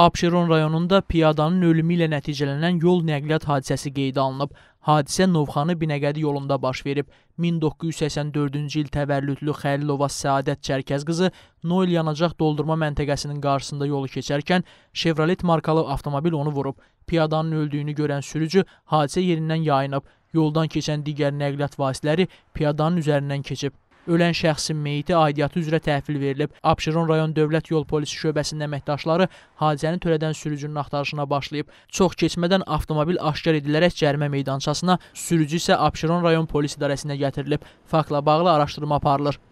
Abşeron rayonunda piyadanın ölümü ilə nəticələnən yol nəqliyyat hadisəsi qeydə alınıb. Hadisə Novxanı-Binəqədi yolunda baş verib. 1984-cü il təvəllüdlü Xəlilova Səadət Çərkəz qızı Noil yanacaq doldurma məntəqəsinin qarşısında yolu keçərkən Chevrolet markalı avtomobil onu vurub. Piyadanın öldüyünü görən sürücü hadisə yerindən yayınıb. Yoldan keçən digər nəqliyyat vasitələri piyadanın üzərindən keçib. Ölən şəxsin meyiti aidiyyatı üzrə təhvil verilib. Abşeron rayon Dövlət Yol Polisi şöbəsinin əməkdaşları hadisəni törədən sürücünün axtarışına başlayıb. Çox keçmədən avtomobil aşkar edilərək cərimə meydançasına, sürücü isə Abşeron rayon polis idarəsinə gətirilib. Faktla bağlı araşdırma aparılır.